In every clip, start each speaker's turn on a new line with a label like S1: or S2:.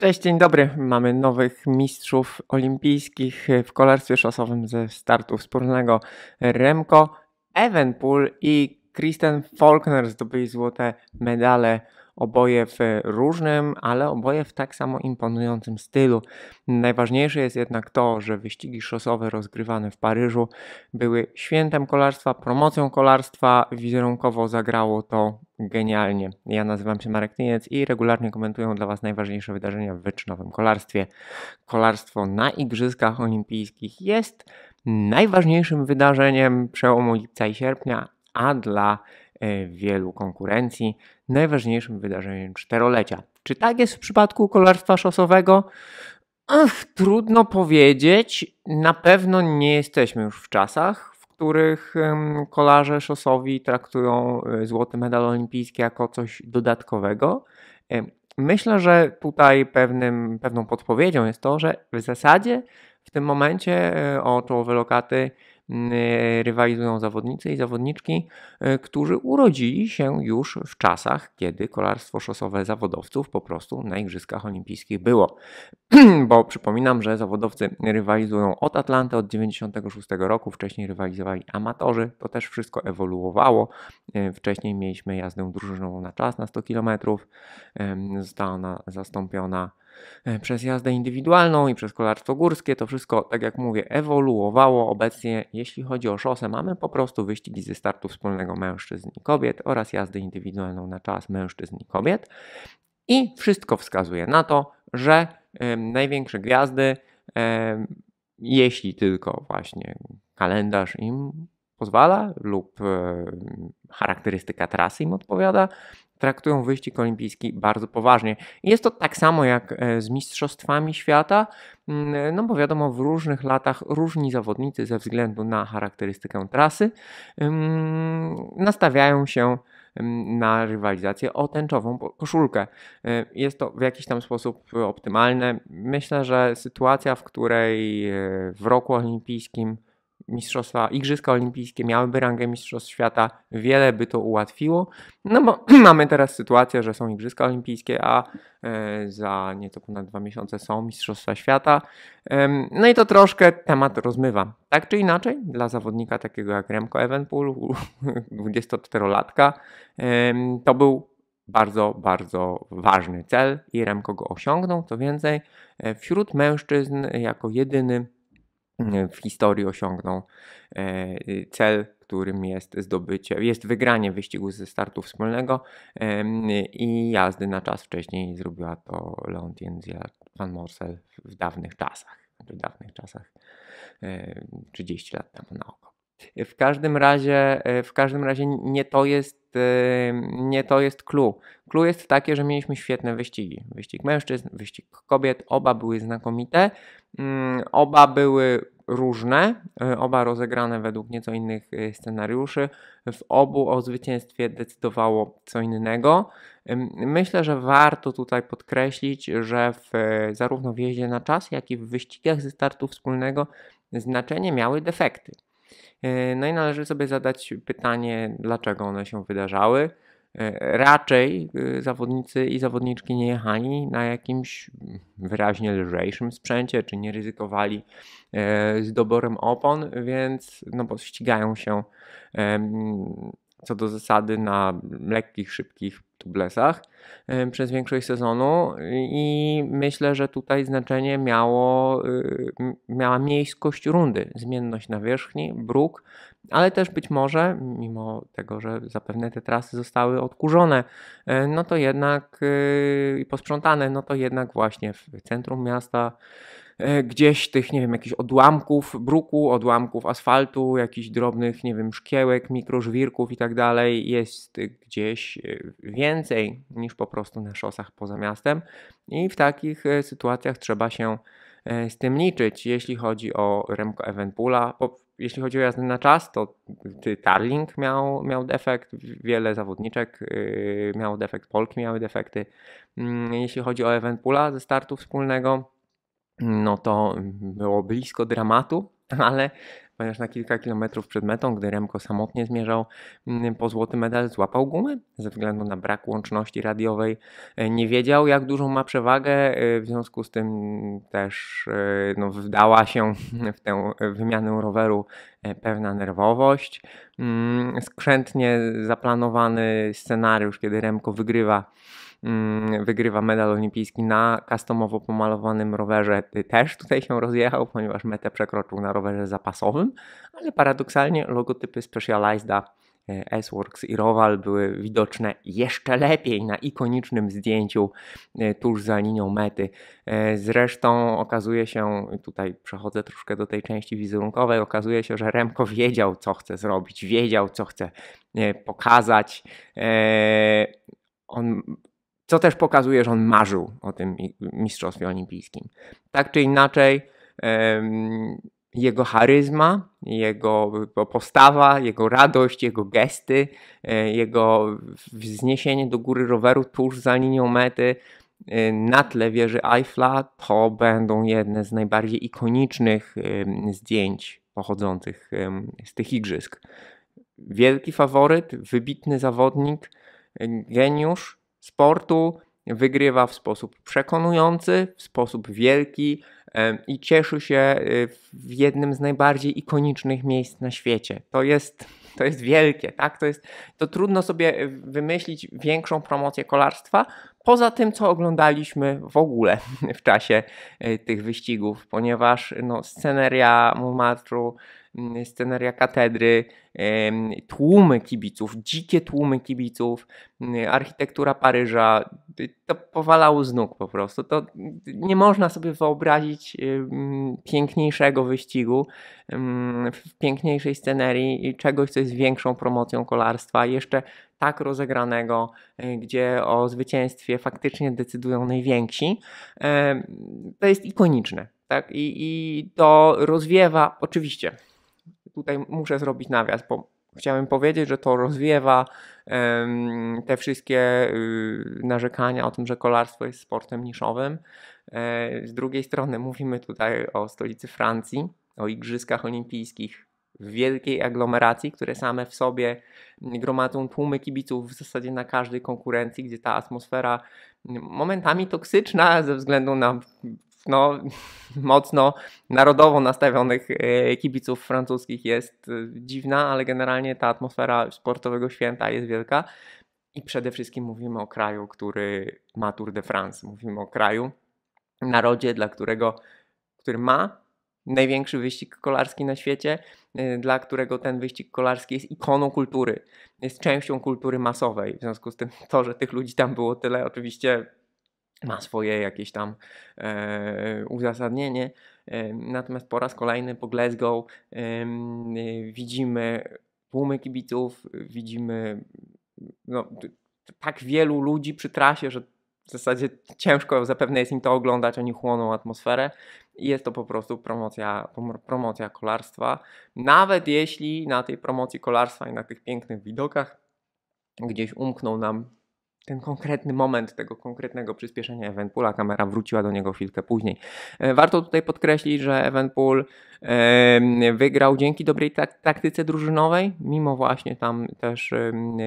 S1: Cześć, dzień dobry. Mamy nowych mistrzów olimpijskich w kolarstwie szosowym ze startu wspólnego Remko, Evenpool i Kristen Faulkner zdobyli złote medale oboje w różnym, ale oboje w tak samo imponującym stylu. Najważniejsze jest jednak to, że wyścigi szosowe rozgrywane w Paryżu były świętem kolarstwa, promocją kolarstwa, wizerunkowo zagrało to genialnie. Ja nazywam się Marek Tyniec i regularnie komentuję dla Was najważniejsze wydarzenia w wyczynowym kolarstwie. Kolarstwo na Igrzyskach Olimpijskich jest najważniejszym wydarzeniem przełomu lipca i sierpnia, a dla e, wielu konkurencji najważniejszym wydarzeniem czterolecia. Czy tak jest w przypadku kolarstwa szosowego? Ach, trudno powiedzieć. Na pewno nie jesteśmy już w czasach, w których kolarze szosowi traktują e, złoty medal olimpijski jako coś dodatkowego. Myślę, że tutaj pewnym, pewną podpowiedzią jest to, że w zasadzie w tym momencie e, o czołowe lokaty Y, rywalizują zawodnicy i zawodniczki, y, którzy urodzili się już w czasach, kiedy kolarstwo szosowe zawodowców po prostu na Igrzyskach Olimpijskich było. Bo przypominam, że zawodowcy rywalizują od Atlanty od 96 roku, wcześniej rywalizowali amatorzy, to też wszystko ewoluowało. Y, wcześniej mieliśmy jazdę drużynową na czas na 100 km, została ona zastąpiona E, przez jazdę indywidualną i przez kolarstwo górskie. To wszystko, tak jak mówię, ewoluowało. Obecnie, jeśli chodzi o szosę, mamy po prostu wyścigi ze startu wspólnego mężczyzn i kobiet oraz jazdę indywidualną na czas mężczyzn i kobiet. I wszystko wskazuje na to, że y, największe gwiazdy, y, jeśli tylko właśnie kalendarz im pozwala lub e, charakterystyka trasy im odpowiada, traktują wyścig olimpijski bardzo poważnie. Jest to tak samo jak e, z Mistrzostwami Świata, mm, no bo wiadomo, w różnych latach różni zawodnicy ze względu na charakterystykę trasy mm, nastawiają się mm, na rywalizację o tęczową koszulkę. E, jest to w jakiś tam sposób optymalne. Myślę, że sytuacja, w której w roku olimpijskim mistrzostwa, Igrzyska Olimpijskie miałyby rangę Mistrzostw Świata, wiele by to ułatwiło. No bo mamy teraz sytuację, że są Igrzyska Olimpijskie, a e, za nieco ponad dwa miesiące są Mistrzostwa Świata. No i to troszkę temat rozmywa. Tak czy inaczej, dla zawodnika takiego jak Remco Evenpool, 24-latka, to był bardzo, bardzo ważny cel i Remko go osiągnął. Co więcej, e, wśród mężczyzn jako jedyny w historii osiągnął e, y, cel, którym jest zdobycie, jest wygranie wyścigu ze startu wspólnego i jazdy na czas wcześniej zrobiła to Leontien van Morsel w dawnych czasach, w dawnych czasach, 30 e, lat temu na oko. W każdym razie, e, w każdym razie nie to jest, e, nie to jest clue. Clue jest takie, że mieliśmy świetne wyścigi. Wyścig mężczyzn, wyścig kobiet, oba były znakomite, mm, oba były różne, e, oba rozegrane według nieco innych scenariuszy. W obu o zwycięstwie decydowało co innego. Myślę, że warto tutaj podkreślić, że w, zarówno w jeździe na czas, jak i w wyścigach ze startu wspólnego znaczenie miały defekty. E, no i należy sobie zadać pytanie, dlaczego one się wydarzały. E, raczej e, zawodnicy i zawodniczki nie jechali na jakimś wyraźnie lżejszym sprzęcie, czy nie ryzykowali z doborem opon, więc no bo ścigają się co do zasady na lekkich, szybkich tublesach e, przez większość sezonu i myślę, że tutaj znaczenie miało, e, miała miejskość rundy, zmienność nawierzchni, bruk, ale też być może, mimo tego, że zapewne te trasy zostały odkurzone, e, no to jednak i posprzątane, no to jednak właśnie w centrum miasta E, gdzieś tych, nie wiem, jakichś odłamków bruku, odłamków asfaltu, jakichś drobnych, nie wiem, szkiełek, mikrożwirków i tak dalej jest gdzieś e, więcej niż po prostu na szosach poza miastem i w takich e, sytuacjach trzeba się z tym liczyć. Jeśli chodzi o Remco Evenpoola, jeśli chodzi o jazdę na czas, to Tarling miał, miał defekt, wiele zawodniczek miało defekt, Polki miały defekty. Mm, jeśli chodzi o Evenpoola ze startu wspólnego, no to było blisko dramatu, ale ponieważ na kilka kilometrów przed metą, gdy Remko samotnie zmierzał mm, po złoty medal, złapał gumę ze względu na brak łączności radiowej. E, nie wiedział, jak dużą ma przewagę, e, w związku z tym też e, no, wdała się w tę wymianę roweru pewna nerwowość. Mm, skrzętnie zaplanowany scenariusz, kiedy Remko wygrywa Mm, wygrywa medal olimpijski na customowo pomalowanym rowerze. Też tutaj się rozjechał, ponieważ metę przekroczył na rowerze zapasowym, ale paradoksalnie logotypy Specialized'a e, S-Works i Rowal były widoczne jeszcze lepiej na ikonicznym zdjęciu e, tuż za linią mety. E, zresztą okazuje się, tutaj przechodzę troszkę do tej części wizerunkowej, okazuje się, że Remko wiedział, co chce zrobić, wiedział, co chce pokazać. On co też pokazuje, że on marzył o tym mistrzostwie olimpijskim. Tak czy inaczej, jego charyzma, jego postawa, jego radość, jego gesty, e, jego wzniesienie do góry roweru tuż za linią mety e, na tle wieży Eiffla to będą jedne z najbardziej ikonicznych zdjęć pochodzących z tych igrzysk. Wielki faworyt, wybitny zawodnik, e, geniusz, sportu wygrywa w sposób przekonujący, w sposób wielki i cieszy się y, w jednym z najbardziej ikonicznych miejsc na świecie. To jest, to jest wielkie, tak? To, jest, to trudno sobie y, wymyślić większą promocję kolarstwa, poza tym, co oglądaliśmy w ogóle w czasie e, tych wyścigów, ponieważ no, sceneria Montmartre, mm, sceneria katedry, tłumy kibiców, dzikie tłumy kibiców, mm, architektura Paryża, y, to powalało z nóg po prostu. To y, nie można sobie wyobrazić y, mm, piękniejszego wyścigu, w piękniejszej scenerii i czegoś, co jest większą promocją kolarstwa. Jeszcze tak rozegranego, y, gdzie o zwycięstwie faktycznie decydują najwięksi, to jest ikoniczne. Tak? I, I to rozwiewa, oczywiście, tutaj muszę zrobić nawias, bo chciałem powiedzieć, że to rozwiewa te wszystkie y, narzekania o tym, że kolarstwo jest sportem niszowym. E, z drugiej strony mówimy tutaj o stolicy Francji, o Igrzyskach Olimpijskich, wielkiej aglomeracji, które same w sobie gromadzą tłumy kibiców w zasadzie na każdej konkurencji, gdzie ta atmosfera momentami toksyczna ze względu na no, mocno narodowo nastawionych e, kibiców francuskich jest e, dziwna, ale generalnie ta atmosfera sportowego święta jest wielka. I przede wszystkim mówimy o kraju, który ma Tour de France. Mówimy o kraju, narodzie, dla którego, który ma największy wyścig kolarski na świecie, Y, dla którego ten wyścig kolarski jest ikoną kultury, jest częścią kultury masowej. W związku z tym to, że tych ludzi tam było tyle, oczywiście ma swoje jakieś tam e, uzasadnienie. E, natomiast po raz kolejny po Glasgow e, y, widzimy tłumy kibiców, widzimy no, tak wielu ludzi przy trasie, że w zasadzie ciężko zapewne jest im to oglądać, oni chłoną atmosferę. Jest to po prostu promocja, promocja kolarstwa. Nawet jeśli na tej promocji kolarstwa i na tych pięknych widokach gdzieś umknął nam ten konkretny moment tego konkretnego przyspieszenia Eventpoola, kamera wróciła do niego chwilkę później. E, warto tutaj podkreślić, że Eventpool wygrał dzięki dobrej tak-, taktyce drużynowej, mimo właśnie tam też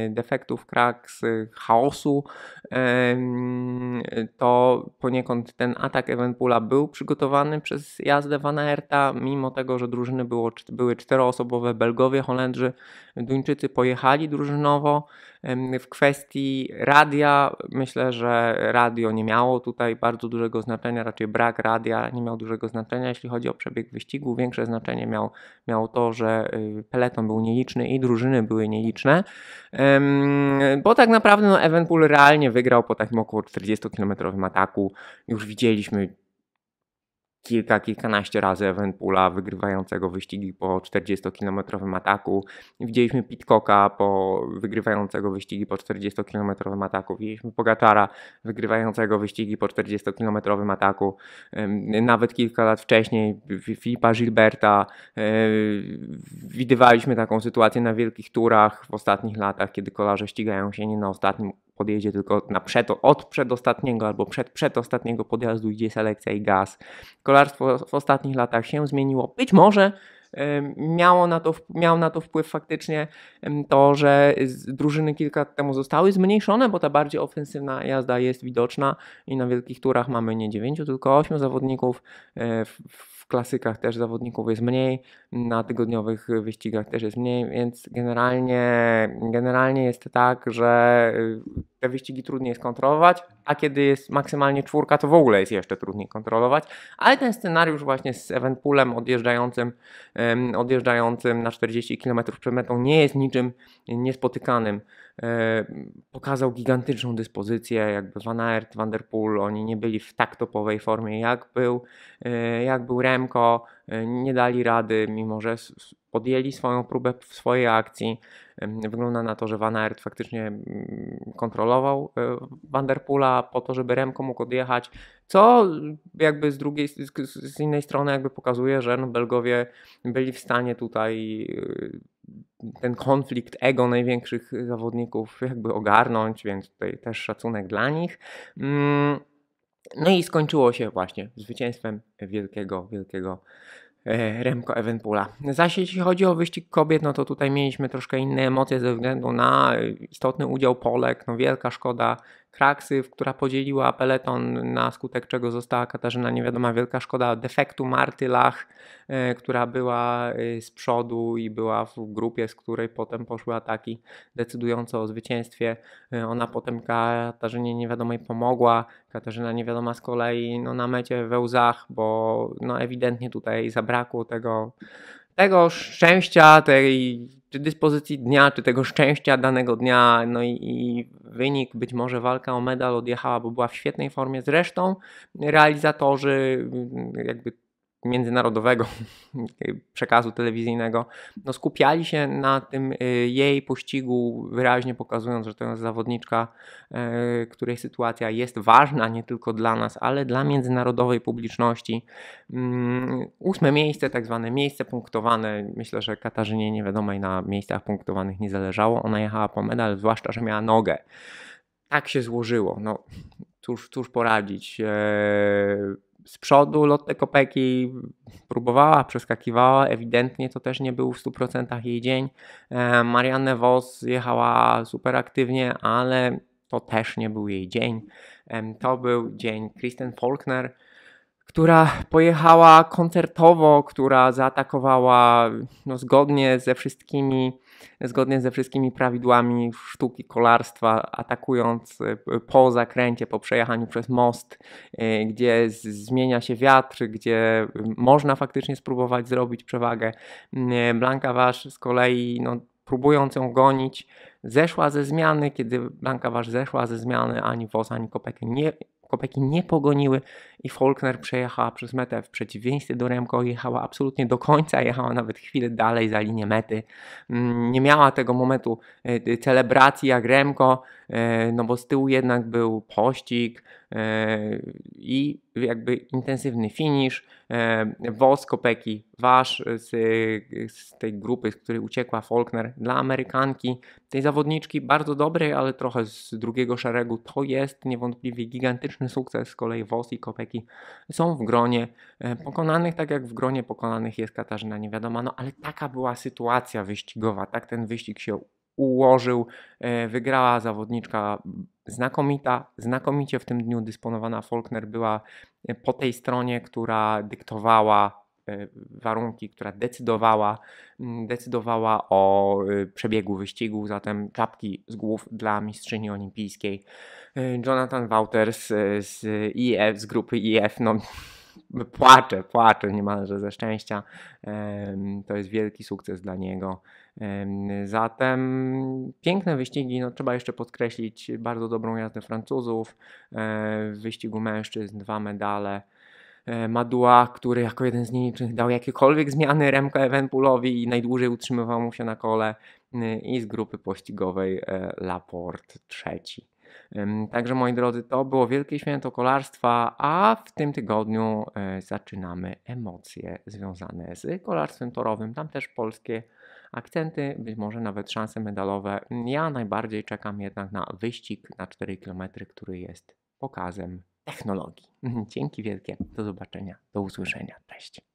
S1: defektów, kraks, y, chaosu, to poniekąd ten atak Eventpoola był przygotowany przez jazdę Van Aerta, mimo tego, że drużyny było, były czteroosobowe, Belgowie, Holendrzy, Duńczycy pojechali drużynowo, w kwestii radia, myślę, że radio nie miało tutaj bardzo dużego znaczenia, raczej brak radia nie miał dużego znaczenia, jeśli chodzi o przebieg wyścigu. Większe znaczenie miał, miało to, że y, peleton był nieliczny i drużyny były nieliczne, bo tak naprawdę no, Evenpool realnie wygrał po takim około 40-kilometrowym ataku. Już widzieliśmy kilka, kilkanaście razy Eventpoola wygrywającego wyścigi po 40-kilometrowym ataku. Widzieliśmy Pitcocka po wygrywającego wyścigi po 40-kilometrowym ataku. Widzieliśmy Pogaczara wygrywającego wyścigi po 40-kilometrowym ataku. Nawet kilka lat wcześniej Filipa Gilberta e, widywaliśmy taką sytuację na wielkich turach w ostatnich latach, kiedy kolarze ścigają się nie na ostatnim podjedzie tylko na przed, od przedostatniego albo przed przedostatniego podjazdu idzie selekcja i gaz. Kolarstwo w ostatnich latach się zmieniło. Być może miało na to, miał na to wpływ faktycznie to, że drużyny kilka lat temu zostały zmniejszone, bo ta bardziej ofensywna jazda jest widoczna i na wielkich turach mamy nie dziewięciu, tylko osiem zawodników. E, w klasykach też zawodników jest mniej, na tygodniowych wyścigach też jest mniej, więc generalnie, generalnie jest tak, że y, te wyścigi trudniej jest kontrolować, a kiedy jest maksymalnie czwórka, to w ogóle jest jeszcze trudniej kontrolować. Ale ten scenariusz właśnie z Eventpoolem odjeżdżającym, um, odjeżdżającym na 40 km przed metą nie jest niczym niespotykanym. E, pokazał gigantyczną dyspozycję, jakby Van Aert, Van Der Poel, oni nie byli w tak topowej formie jak był, e, jak był Remko, E, nie dali rady, mimo że podjęli swoją próbę w swojej akcji. Wygląda na to, że Van Aert faktycznie mm, kontrolował e, Vanderpoola po to, żeby Remko mógł odjechać, co mm, jakby z drugiej, z innej strony jakby pokazuje, że no Belgowie byli w stanie tutaj e, ten konflikt ego największych zawodników jakby ogarnąć, więc tutaj też szacunek dla nich. Mm, no i skończyło się właśnie zwycięstwem wielkiego, wielkiego e, Remko Evenpoola. Zaś jeśli chodzi o wyścig kobiet, no to tutaj mieliśmy troszkę inne emocje ze względu na istotny udział Polek. No wielka szkoda, Kraksyw, która podzieliła peleton, na skutek czego została Katarzyna niewiadoma wielka szkoda defektu Marty Lach, e, która była e, z przodu i była w grupie, z której potem poszły ataki decydujące o zwycięstwie. E, ona potem Katarzynie niewiadomej pomogła, Katarzyna niewiadoma z kolei no, na mecie we łzach, bo no, ewidentnie tutaj zabrakło tego tego szczęścia, tej czy dyspozycji dnia, czy tego szczęścia danego dnia. No i, i, wynik, być może walka o medal odjechała, bo była w świetnej formie. Zresztą realizatorzy jakby międzynarodowego przekazu telewizyjnego, no skupiali się na tym y, jej pościgu, wyraźnie pokazując, że to jest zawodniczka, e, której sytuacja jest ważna nie tylko dla nas, ale dla międzynarodowej publiczności. Mm, ósme miejsce, tak zwane miejsce punktowane, myślę, że Katarzynie nie wiadomo, i na miejscach punktowanych nie zależało. Ona jechała po medal, zwłaszcza, że miała nogę. Tak się złożyło. No, cóż, cóż poradzić. Eee z przodu Lotte Kopeki próbowała, przeskakiwała, ewidentnie to też nie był w 100% jej dzień. E, Marianne Vos jechała super aktywnie, ale to też nie był jej dzień. To był dzień Kristen Faulkner, która pojechała koncertowo, która zaatakowała no, zgodnie ze wszystkimi zgodnie ze wszystkimi prawidłami sztuki kolarstwa, atakując y, po zakręcie, po przejechaniu przez most, y, gdzie zmienia się wiatr, gdzie y, można faktycznie spróbować zrobić przewagę. Mm, Blanka Wasz z kolei no, próbując ją gonić, zeszła ze zmiany, kiedy Blanka Wasz zeszła ze zmiany, ani Wos, ani Kopek nie Kopeki nie pogoniły i Faulkner przejechała przez metę w przeciwieństwie do Remko, jechała absolutnie do końca, jechała nawet chwilę dalej za linię mety. Mm, nie miała tego momentu y, y, celebracji jak Remko, y, no bo z tyłu jednak był pościg, E, i jakby intensywny finish. E, Wos Kopeki, wasz e, z, z, tej grupy, z której uciekła Faulkner dla Amerykanki, tej zawodniczki bardzo dobrej, ale trochę z drugiego szeregu, to jest niewątpliwie gigantyczny sukces. Z kolei Wos i Kopeki są w gronie pokonanych, tak jak w gronie pokonanych jest Katarzyna Niewiadoma, no ale taka była sytuacja wyścigowa, tak ten wyścig się ułożył. E, wygrała zawodniczka znakomita, znakomicie w tym dniu dysponowana Faulkner była e, po tej stronie, która dyktowała e, warunki, która decydowała, decydowała o przebiegu wyścigu, zatem czapki z głów dla mistrzyni olimpijskiej. Jonathan Wouters z IF, z grupy IF, no płacze, płacze niemalże ze szczęścia. To jest wielki sukces dla niego. Zatem piękne wyścigi, no trzeba jeszcze podkreślić bardzo dobrą jazdę Francuzów, e, w wyścigu mężczyzn dwa medale, e, Madua, który jako jeden z nielicznych dał jakiekolwiek zmiany Remko Evenpulowi i najdłużej utrzymywał mu się na kole e, i z grupy pościgowej Laporte trzeci. Także moi drodzy, to było wielkie święto kolarstwa, a w tym tygodniu zaczynamy emocje związane z kolarstwem torowym. Tam też polskie akcenty, być może nawet szanse medalowe. Ja najbardziej czekam jednak na wyścig na 4 km, który jest pokazem technologii. Dzięki wielkie, do zobaczenia, do usłyszenia, cześć.